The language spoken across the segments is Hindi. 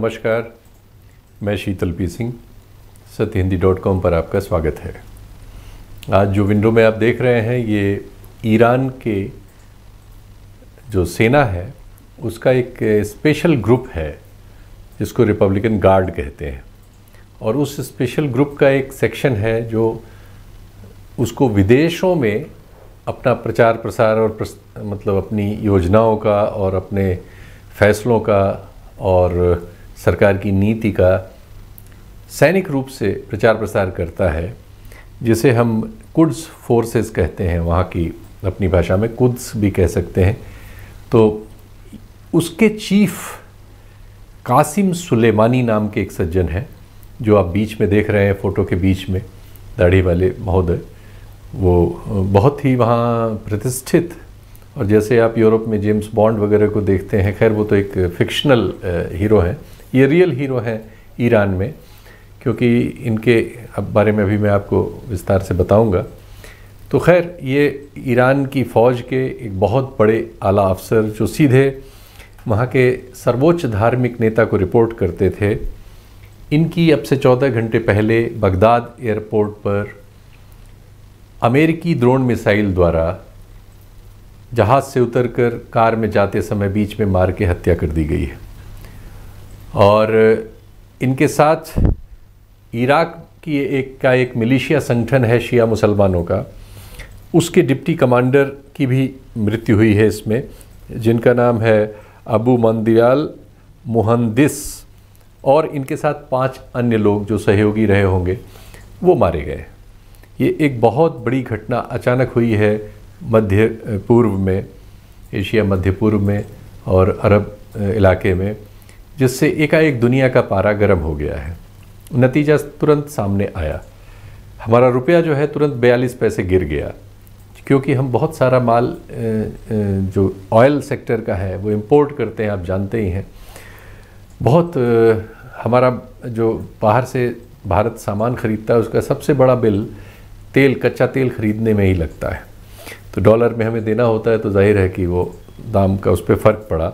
नमस्कार मैं शीतलपी सिंह सत्य हिंदी डॉट कॉम पर आपका स्वागत है आज जो विंडो में आप देख रहे हैं ये ईरान के जो सेना है उसका एक स्पेशल ग्रुप है जिसको रिपब्लिकन गार्ड कहते हैं और उस स्पेशल ग्रुप का एक सेक्शन है जो उसको विदेशों में अपना प्रचार प्रसार और प्रस, मतलब अपनी योजनाओं का और अपने फैसलों का और सरकार की नीति का सैनिक रूप से प्रचार प्रसार करता है जिसे हम कुड्स फोर्सेस कहते हैं वहाँ की अपनी भाषा में कुड्स भी कह सकते हैं तो उसके चीफ कासिम सुलेमानी नाम के एक सज्जन हैं जो आप बीच में देख रहे हैं फ़ोटो के बीच में दाढ़ी वाले महोदय वो बहुत ही वहाँ प्रतिष्ठित और जैसे आप यूरोप में जेम्स बॉन्ड वगैरह को देखते हैं खैर वो तो एक फ़िक्शनल हीरो हैं ये रियल हीरो हैं ईरान में क्योंकि इनके अब बारे में अभी मैं आपको विस्तार से बताऊंगा तो खैर ये ईरान की फ़ौज के एक बहुत बड़े आला अफसर जो सीधे वहाँ के सर्वोच्च धार्मिक नेता को रिपोर्ट करते थे इनकी अब से चौदह घंटे पहले बगदाद एयरपोर्ट पर अमेरिकी ड्रोन मिसाइल द्वारा जहाज़ से उतरकर कार में जाते समय बीच में मार के हत्या कर दी गई है और इनके साथ इराक की एक का एक मिलिशिया संगठन है शिया मुसलमानों का उसके डिप्टी कमांडर की भी मृत्यु हुई है इसमें जिनका नाम है अबू मंदियाल मुहंदिस और इनके साथ पांच अन्य लोग जो सहयोगी रहे होंगे वो मारे गए ये एक बहुत बड़ी घटना अचानक हुई है मध्य पूर्व में एशिया मध्य पूर्व में और अरब इलाके में जिससे एकाएक दुनिया का पारा गर्म हो गया है नतीजा तुरंत सामने आया हमारा रुपया जो है तुरंत बयालीस पैसे गिर गया क्योंकि हम बहुत सारा माल जो ऑयल सेक्टर का है वो इम्पोर्ट करते हैं आप जानते ही हैं बहुत हमारा जो बाहर से भारत सामान ख़रीदता है उसका सबसे बड़ा बिल तेल कच्चा तेल ख़रीदने में ही लगता है तो डॉलर में हमें देना होता है तो जाहिर है कि वो दाम का उस पर फ़र्क पड़ा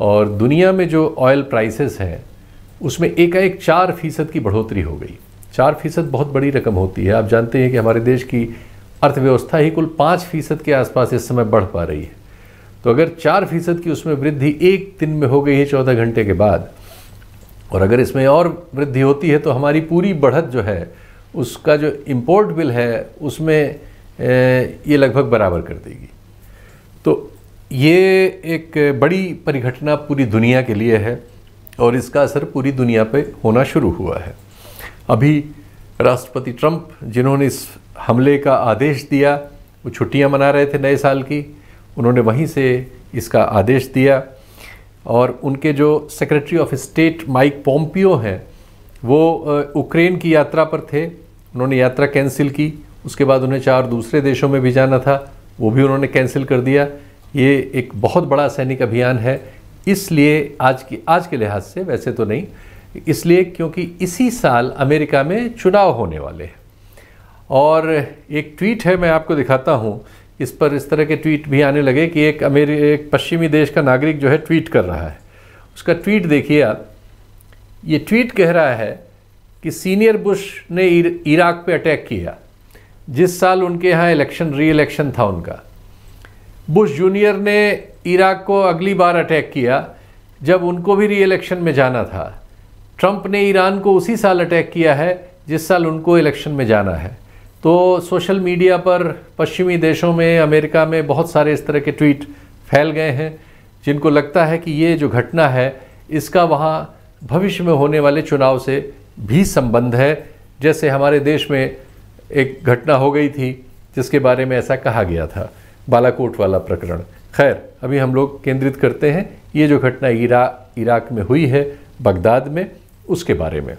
और दुनिया में जो ऑयल प्राइसेस हैं उसमें एकाएक चार फीसद की बढ़ोतरी हो गई चार फीसद बहुत बड़ी रकम होती है आप जानते हैं कि हमारे देश की अर्थव्यवस्था ही कुल पाँच फीसद के आसपास इस समय बढ़ पा रही है तो अगर चार फीसद की उसमें वृद्धि एक दिन में हो गई है चौदह घंटे के बाद और अगर इसमें और वृद्धि होती है तो हमारी पूरी बढ़त जो है उसका जो इम्पोर्ट बिल है उसमें ये लगभग बराबर कर देगी तो ये एक बड़ी परिघटना पूरी दुनिया के लिए है और इसका असर पूरी दुनिया पे होना शुरू हुआ है अभी राष्ट्रपति ट्रंप जिन्होंने इस हमले का आदेश दिया वो छुट्टियां मना रहे थे नए साल की उन्होंने वहीं से इसका आदेश दिया और उनके जो secretary of state Mike Pompeo हैं वो यूक्रेन की यात्रा पर थे उन्होंने यात्रा कैंसिल की उसके बाद उन्हें चार दूसरे देशों में भी जाना था वो भी उन्होंने कैंसिल कर दिया ये एक बहुत बड़ा सैनिक अभियान है इसलिए आज की आज के लिहाज से वैसे तो नहीं इसलिए क्योंकि इसी साल अमेरिका में चुनाव होने वाले हैं और एक ट्वीट है मैं आपको दिखाता हूँ इस पर इस तरह के ट्वीट भी आने लगे कि एक अमेरिक एक पश्चिमी देश का नागरिक जो है ट्वीट कर रहा है उसका ट्वीट देखिए आप ये ट्वीट कह रहा है कि सीनियर बुश ने इर, इराक पे अटैक किया जिस साल उनके यहाँ इलेक्शन री इलेक्शन था उनका बुश जूनियर ने इराक को अगली बार अटैक किया जब उनको भी री एलेक्शन में जाना था ट्रंप ने ईरान को उसी साल अटैक किया है जिस साल उनको इलेक्शन में जाना है तो सोशल मीडिया पर पश्चिमी देशों में अमेरिका में बहुत सारे इस तरह के ट्वीट फैल गए हैं जिनको लगता है कि ये जो घटना है इसका वहाँ भविष्य में होने वाले चुनाव से भी संबंध है जैसे हमारे देश में एक घटना हो गई थी जिसके बारे में ऐसा कहा गया था बालाकोट वाला प्रकरण खैर अभी हम लोग केंद्रित करते हैं ये जो घटना इरा इराक में हुई है बगदाद में उसके बारे में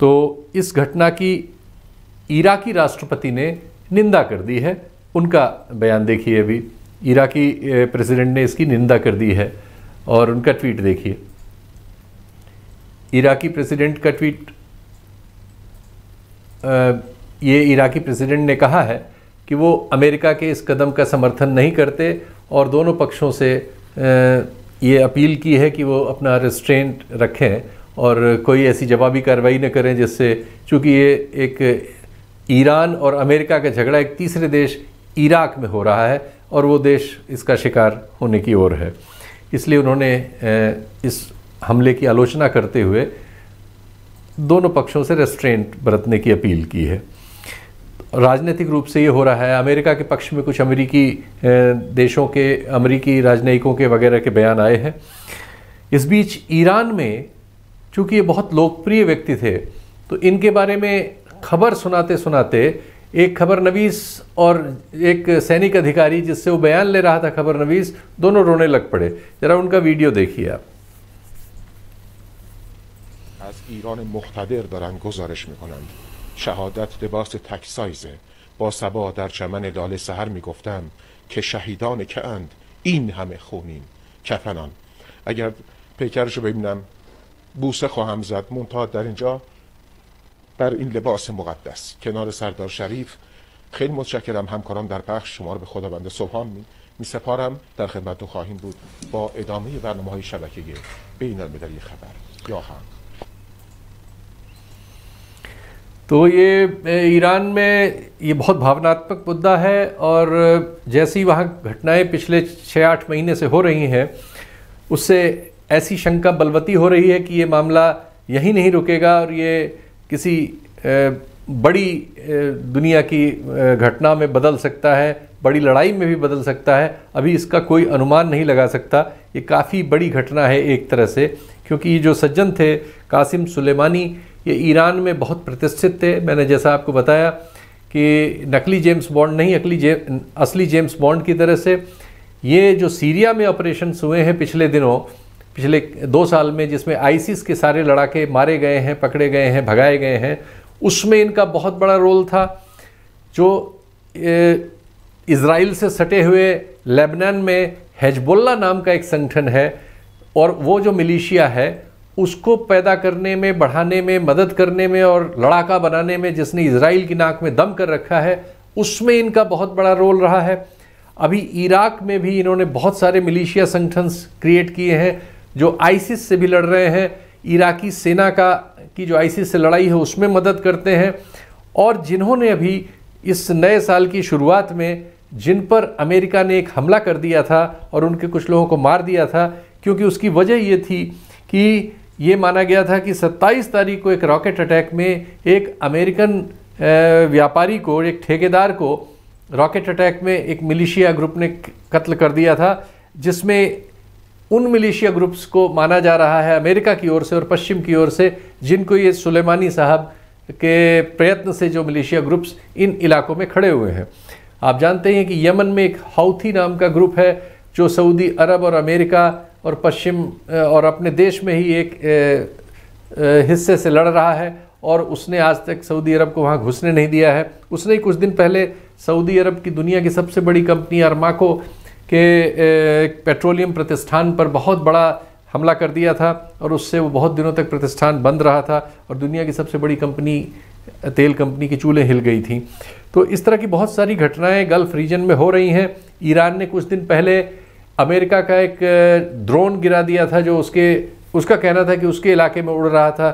तो इस घटना की इराकी राष्ट्रपति ने निंदा कर दी है उनका बयान देखिए अभी इराकी प्रेसिडेंट ने इसकी निंदा कर दी है और उनका ट्वीट देखिए इराकी प्रेसिडेंट का ट्वीट ये इराकी प्रेसिडेंट ने कहा है कि वो अमेरिका के इस कदम का समर्थन नहीं करते और दोनों पक्षों से ये अपील की है कि वो अपना रिस्ट्रेंट रखें और कोई ऐसी जवाबी कार्रवाई न करें जिससे चूँकि ये एक ईरान और अमेरिका का झगड़ा एक तीसरे देश इराक में हो रहा है और वो देश इसका शिकार होने की ओर है इसलिए उन्होंने इस हमले की आलोचना करते हुए दोनों पक्षों से रेस्ट्रेंट बरतने की अपील की है राजनीतिक रूप से ये हो रहा है अमेरिका के पक्ष में कुछ अमेरिकी देशों के अमेरिकी राजनयिकों के वगैरह के बयान आए हैं इस बीच ईरान में चूँकि ये बहुत लोकप्रिय व्यक्ति थे तो इनके बारे में खबर सुनाते सुनाते एक खबर नवीस और एक सैनिक अधिकारी जिससे वो बयान ले रहा था खबर नवीस दोनों रोने लग पड़े जरा उनका वीडियो देखिए आप از ایران مختدر دارن گزارش میکنند شهادت لباس تک سایزه با سبا در چمن لاله سهر میگفتم که شهیدان که اند این همه خونین کفنان اگر پیکرشو ببینم بوسه خواهم زد منتها در اینجا بر این لباس مقدس کنار سردار شریف خیلی متشکرم همکاران در پخش شما رو به خداوند صبحان می, می سپارم در خدمتتون خواهیم بود با ادامه برنامه های شبکه بین خبر یا هم तो ये ईरान में ये बहुत भावनात्मक मुद्दा है और जैसी वहाँ घटनाएं पिछले छः आठ महीने से हो रही हैं उससे ऐसी शंका बलवती हो रही है कि ये मामला यहीं नहीं रुकेगा और ये किसी बड़ी दुनिया की घटना में बदल सकता है बड़ी लड़ाई में भी बदल सकता है अभी इसका कोई अनुमान नहीं लगा सकता ये काफ़ी बड़ी घटना है एक तरह से क्योंकि ये जो सज्जन थे कासिम सुलेमानी ये ईरान में बहुत प्रतिष्ठित थे मैंने जैसा आपको बताया कि नकली जेम्स बॉन्ड नहीं अकली जे असली जेम्स बॉन्ड की तरह से ये जो सीरिया में ऑपरेशन हुए हैं पिछले दिनों पिछले दो साल में जिसमें आईसिस के सारे लड़ाके मारे गए हैं पकड़े गए हैं भगाए गए हैं उसमें इनका बहुत बड़ा रोल था जो इसराइल से सटे हुए लेबनान में हेजबुल्ला नाम का एक संगठन है और वो जो मिलिशिया है उसको पैदा करने में बढ़ाने में मदद करने में और लड़ाका बनाने में जिसने इसराइल की नाक में दम कर रखा है उसमें इनका बहुत बड़ा रोल रहा है अभी इराक में भी इन्होंने बहुत सारे मिलिशिया संगठन क्रिएट किए हैं जो आइसिस से भी लड़ रहे हैं इराकी सेना का की जो आइसिस से लड़ाई है उसमें मदद करते हैं और जिन्होंने अभी इस नए साल की शुरुआत में जिन पर अमेरिका ने एक हमला कर दिया था और उनके कुछ लोगों को मार दिया था क्योंकि उसकी वजह ये थी कि ये माना गया था कि 27 तारीख को एक रॉकेट अटैक में एक अमेरिकन व्यापारी को एक ठेकेदार को रॉकेट अटैक में एक मिलिशिया ग्रुप ने कत्ल कर दिया था जिसमें उन मिलिशिया ग्रुप्स को माना जा रहा है अमेरिका की ओर से और पश्चिम की ओर से जिनको ये सुलेमानी साहब के प्रयत्न से जो मिलिशिया ग्रुप्स इन इलाकों में खड़े हुए हैं आप जानते हैं कि यमन में एक हाउथी नाम का ग्रुप है जो सऊदी अरब और अमेरिका और पश्चिम और अपने देश में ही एक हिस्से से लड़ रहा है और उसने आज तक सऊदी अरब को वहाँ घुसने नहीं दिया है उसने ही कुछ दिन पहले सऊदी अरब की दुनिया की सबसे बड़ी कंपनी अरमाको के पेट्रोलियम प्रतिष्ठान पर बहुत बड़ा हमला कर दिया था और उससे वो बहुत दिनों तक प्रतिष्ठान बंद रहा था और दुनिया की सबसे बड़ी कंपनी तेल कंपनी की चूल्हें हिल गई थी तो इस तरह की बहुत सारी घटनाएं गल्फ़ रीजन में हो रही हैं ईरान ने कुछ दिन पहले अमेरिका का एक ड्रोन गिरा दिया था जो उसके उसका कहना था कि उसके इलाके में उड़ रहा था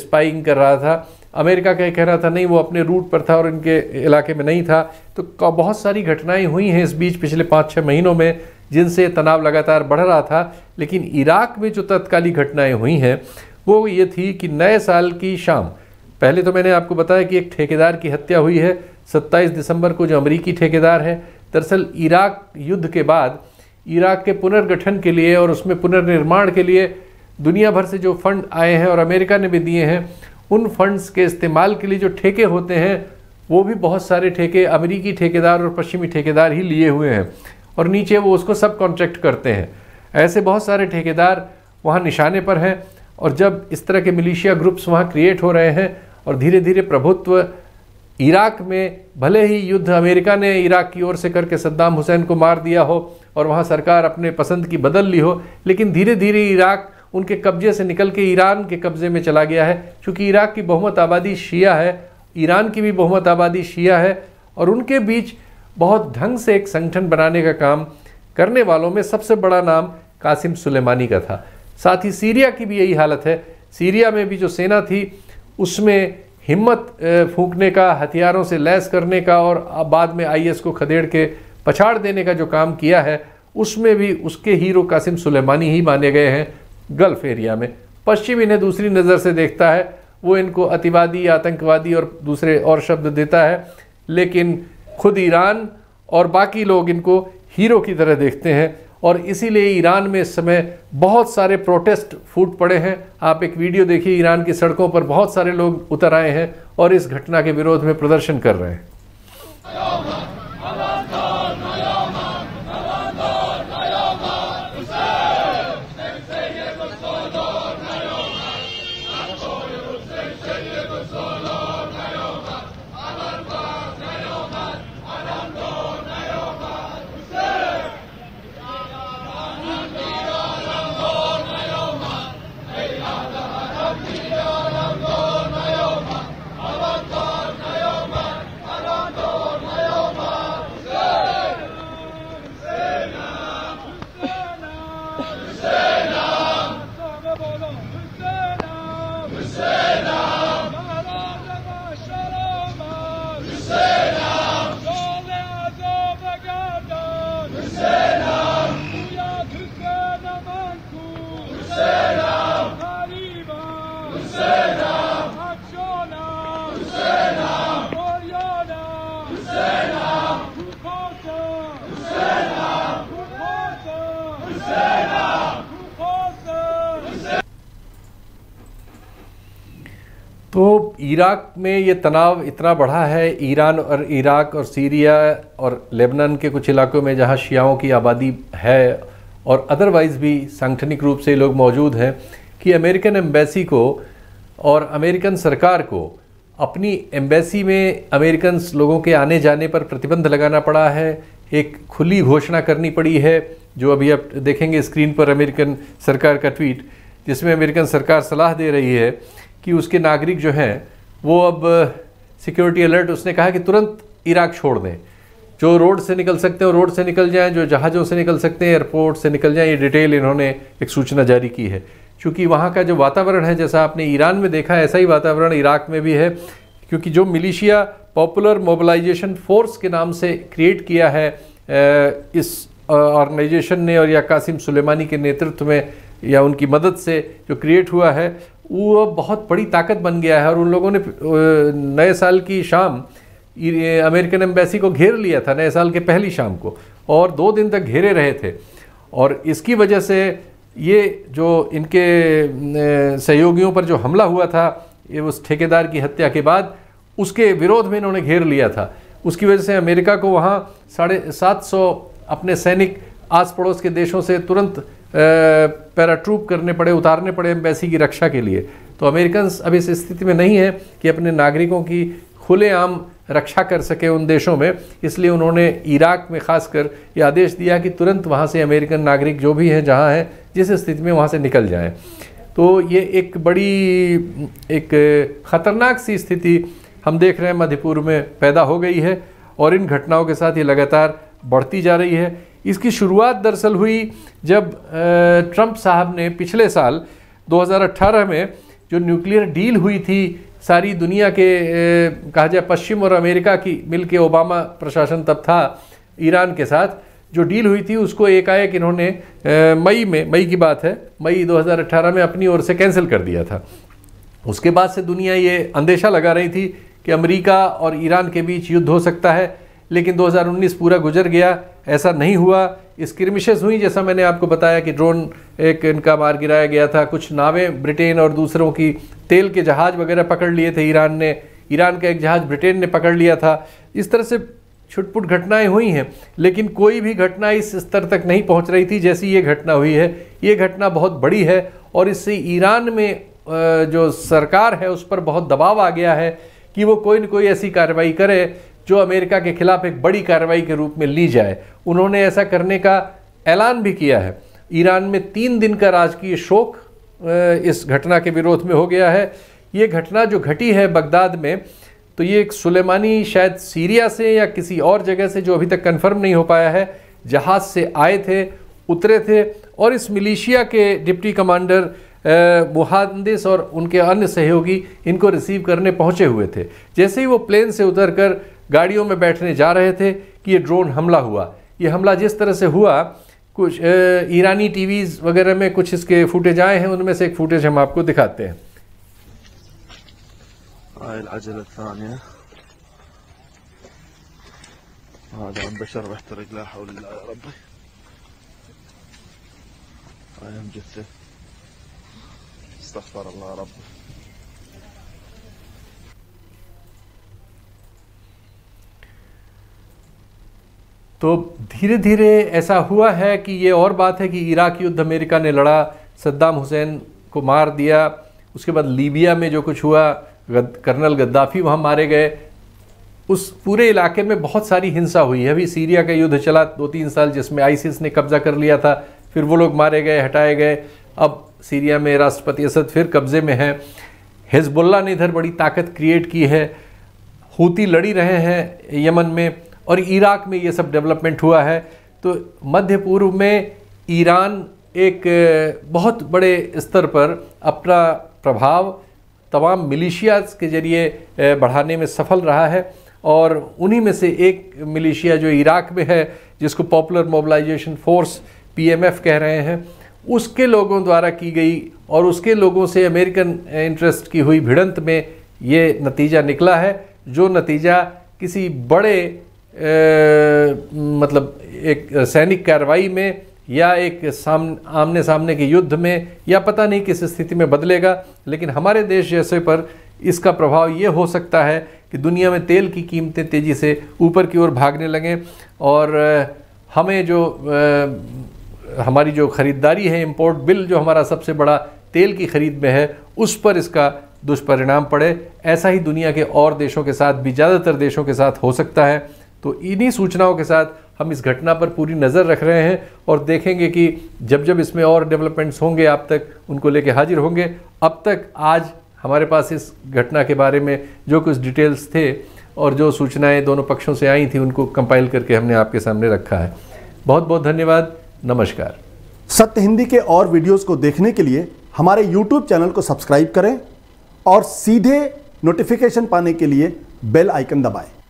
स्पाइंग कर रहा था अमेरिका का ये कहना था नहीं वो अपने रूट पर था और इनके इलाके में नहीं था तो बहुत सारी घटनाएं हुई हैं इस बीच पिछले पाँच छः महीनों में जिनसे तनाव लगातार बढ़ रहा था लेकिन इराक में जो तत्कालीन घटनाएं हुई हैं वो ये थी कि नए साल की शाम पहले तो मैंने आपको बताया कि एक ठेकेदार की हत्या हुई है सत्ताईस दिसंबर को जो अमरीकी ठेकेदार है दरअसल इराक युद्ध के बाद इराक के पुनर्गठन के लिए और उसमें पुनर्निर्माण के लिए दुनिया भर से जो फंड आए हैं और अमेरिका ने भी दिए हैं उन फंड्स के इस्तेमाल के लिए जो ठेके होते हैं वो भी बहुत सारे ठेके अमेरिकी ठेकेदार और पश्चिमी ठेकेदार ही लिए हुए हैं और नीचे वो उसको सब कॉन्ट्रैक्ट करते हैं ऐसे बहुत सारे ठेकेदार वहाँ निशाने पर हैं और जब इस तरह के मिलिशिया ग्रुप्स वहाँ क्रिएट हो रहे हैं और धीरे धीरे प्रभुत्व इराक में भले ही युद्ध अमेरिका ने इराक की ओर से करके सद्दाम हुसैन को मार दिया हो और वहाँ सरकार अपने पसंद की बदल ली हो लेकिन धीरे धीरे इराक़ उनके कब्जे से निकल के ईरान के कब्जे में चला गया है क्योंकि इराक़ की बहुमत आबादी शिया है ईरान की भी बहुमत आबादी शिया है और उनके बीच बहुत ढंग से एक संगठन बनाने का काम करने वालों में सबसे बड़ा नाम कासिम सुलेमानी का था साथ ही सीरिया की भी यही हालत है सीरिया में भी जो सेना थी उसमें हिम्मत फूंकने का हथियारों से लैस करने का और बाद में आईएस को खदेड़ के पछाड़ देने का जो काम किया है उसमें भी उसके हीरो कासिम सुलेमानी ही माने गए हैं गल्फ एरिया में पश्चिम इन्हें दूसरी नज़र से देखता है वो इनको अतिवादी आतंकवादी और दूसरे और शब्द देता है लेकिन खुद ईरान और बाकी लोग इनको हीरो की तरह देखते हैं और इसीलिए ईरान में इस समय बहुत सारे प्रोटेस्ट फूट पड़े हैं आप एक वीडियो देखिए ईरान की सड़कों पर बहुत सारे लोग उतर आए हैं और इस घटना के विरोध में प्रदर्शन कर रहे हैं तो इराक में ये तनाव इतना बढ़ा है ईरान और इराक और सीरिया और लेबनान के कुछ इलाकों में जहाँ शियाओं की आबादी है और अदरवाइज़ भी सांगठनिक रूप से लोग मौजूद हैं कि अमेरिकन एम्बेसी को और अमेरिकन सरकार को अपनी एम्बेसी में अमेरिकन लोगों के आने जाने पर प्रतिबंध लगाना पड़ा है एक खुली घोषणा करनी पड़ी है जो अभी आप देखेंगे स्क्रीन पर अमेरिकन सरकार का ट्वीट जिसमें अमेरिकन सरकार सलाह दे रही है कि उसके नागरिक जो हैं वो अब सिक्योरिटी अलर्ट उसने कहा कि तुरंत इराक छोड़ दें जो रोड से निकल सकते हैं रोड से निकल जाएं जो जहाज़ों से निकल सकते हैं एयरपोर्ट से निकल जाएं ये डिटेल इन्होंने एक सूचना जारी की है क्योंकि वहाँ का जो वातावरण है जैसा आपने ईरान में देखा ऐसा ही वातावरण इराक में भी है क्योंकि जो मिलिशिया पॉपुलर मोबलाइजेशन फोर्स के नाम से क्रिएट किया है इस ऑर्गेनाइजेशन ने और या कासिम सुलेमानी के नेतृत्व में या उनकी मदद से जो क्रिएट हुआ है वो बहुत बड़ी ताकत बन गया है और उन लोगों ने नए साल की शाम अमेरिकन एम्बेसी को घेर लिया था नए साल के पहली शाम को और दो दिन तक घेरे रहे थे और इसकी वजह से ये जो इनके सहयोगियों पर जो हमला हुआ था ये उस ठेकेदार की हत्या के बाद उसके विरोध में इन्होंने घेर लिया था उसकी वजह से अमेरिका को वहाँ साढ़े सात सौ अपने सैनिक आस पड़ोस के देशों से तुरंत पैराट्रूप करने पड़े उतारने पड़े एम्बेसी की रक्षा के लिए तो अमेरिकन अब इस स्थिति में नहीं है कि अपने नागरिकों की खुलेआम रक्षा कर सके उन देशों में इसलिए उन्होंने इराक में खासकर ये आदेश दिया कि तुरंत वहाँ से अमेरिकन नागरिक जो भी हैं जहाँ हैं जिस स्थिति में वहाँ से निकल जाएँ तो ये एक बड़ी एक ख़तरनाक सी स्थिति हम देख रहे हैं मध्यपुर में पैदा हो गई है और इन घटनाओं के साथ ये लगातार बढ़ती जा रही है इसकी शुरुआत दरअसल हुई जब ट्रंप साहब ने पिछले साल 2018 में जो न्यूक्लियर डील हुई थी सारी दुनिया के कहा जाए पश्चिम और अमेरिका की मिल के ओबामा प्रशासन तब था ईरान के साथ जो डील हुई थी उसको एकाएक इन्होंने मई में मई की बात है मई 2018 में अपनी ओर से कैंसिल कर दिया था उसके बाद से दुनिया ये अंदेशा लगा रही थी कि अमेरिका और ईरान के बीच युद्ध हो सकता है लेकिन 2019 पूरा गुजर गया ऐसा नहीं हुआ स्किरमिशेस हुई जैसा मैंने आपको बताया कि ड्रोन एक इनका मार गिराया गया था कुछ नावें ब्रिटेन और दूसरों की तेल के जहाज़ वगैरह पकड़ लिए थे ईरान ने ईरान का एक जहाज़ ब्रिटेन ने पकड़ लिया था इस तरह से छुटपुट घटनाएं हुई हैं लेकिन कोई भी घटना इस स्तर तक नहीं पहुंच रही थी जैसी ये घटना हुई है ये घटना बहुत बड़ी है और इससे ईरान में जो सरकार है उस पर बहुत दबाव आ गया है कि वो कोई न कोई ऐसी कार्रवाई करे जो अमेरिका के खिलाफ एक बड़ी कार्रवाई के रूप में ली जाए उन्होंने ऐसा करने का ऐलान भी किया है ईरान में तीन दिन का राजकीय शोक इस घटना के विरोध में हो गया है ये घटना जो घटी है बगदाद में तो ये एक सुलेमानी शायद सीरिया से या किसी और जगह से जो अभी तक कंफर्म नहीं हो पाया है जहाज़ से आए थे उतरे थे और इस मिलिशिया के डिप्टी कमांडर मुहदिस और उनके अन्य सहयोगी इनको रिसीव करने पहुंचे हुए थे जैसे ही वो प्लेन से उतरकर गाड़ियों में बैठने जा रहे थे कि ये ड्रोन हमला हुआ ये हमला जिस तरह से हुआ कुछ ईरानी टीवीज़ वगैरह में कुछ इसके फुटेज आए हैं उनमें से एक फुटेज हम आपको दिखाते हैं هاي العجلة الثانية هذا عن तो धीरे धीरे ऐसा हुआ है कि ये और बात है कि इराक युद्ध अमेरिका ने लड़ा सद्दाम हुसैन को मार दिया उसके बाद लीबिया में जो कुछ हुआ गद, कर्नल गद्दाफी वहाँ मारे गए उस पूरे इलाके में बहुत सारी हिंसा हुई है अभी सीरिया का युद्ध चला दो तीन साल जिसमें आईसिस ने कब्जा कर लिया था फिर वो लोग मारे गए हटाए गए अब सीरिया में राष्ट्रपति असद फिर कब्ज़े में हैं हिजबुल्ला ने इधर बड़ी ताकत क्रिएट की है हूती लड़ी रहे हैं यमन में और इराक़ में ये सब डेवलपमेंट हुआ है तो मध्य पूर्व में ईरान एक बहुत बड़े स्तर पर अपना प्रभाव तमाम मिलिशियाज़ के ज़रिए बढ़ाने में सफल रहा है और उन्हीं में से एक मिलिशिया जो इराक़ में है जिसको पॉपुलर मोबलाइजेशन फोर्स पीएमएफ कह रहे हैं उसके लोगों द्वारा की गई और उसके लोगों से अमेरिकन इंटरेस्ट की हुई भिड़ंत में ये नतीजा निकला है जो नतीजा किसी बड़े मतलब एक सैनिक कार्रवाई में या एक साम आमने सामने के युद्ध में या पता नहीं किस स्थिति में बदलेगा लेकिन हमारे देश जैसे पर इसका प्रभाव ये हो सकता है कि दुनिया में तेल की कीमतें तेज़ी से ऊपर की ओर भागने लगें और हमें जो हमारी जो ख़रीदारी है इम्पोर्ट बिल जो हमारा सबसे बड़ा तेल की ख़रीद में है उस पर इसका दुष्परिणाम पड़े ऐसा ही दुनिया के और देशों के साथ भी ज़्यादातर देशों के साथ हो सकता है तो इन्हीं सूचनाओं के साथ हम इस घटना पर पूरी नज़र रख रहे हैं और देखेंगे कि जब जब इसमें और डेवलपमेंट्स होंगे आप तक उनको लेके हाजिर होंगे अब तक आज हमारे पास इस घटना के बारे में जो कुछ डिटेल्स थे और जो सूचनाएं दोनों पक्षों से आई थी उनको कंपाइल करके हमने आपके सामने रखा है बहुत बहुत धन्यवाद नमस्कार सत्य हिंदी के और वीडियोज़ को देखने के लिए हमारे यूट्यूब चैनल को सब्सक्राइब करें और सीधे नोटिफिकेशन पाने के लिए बेल आइकन दबाएं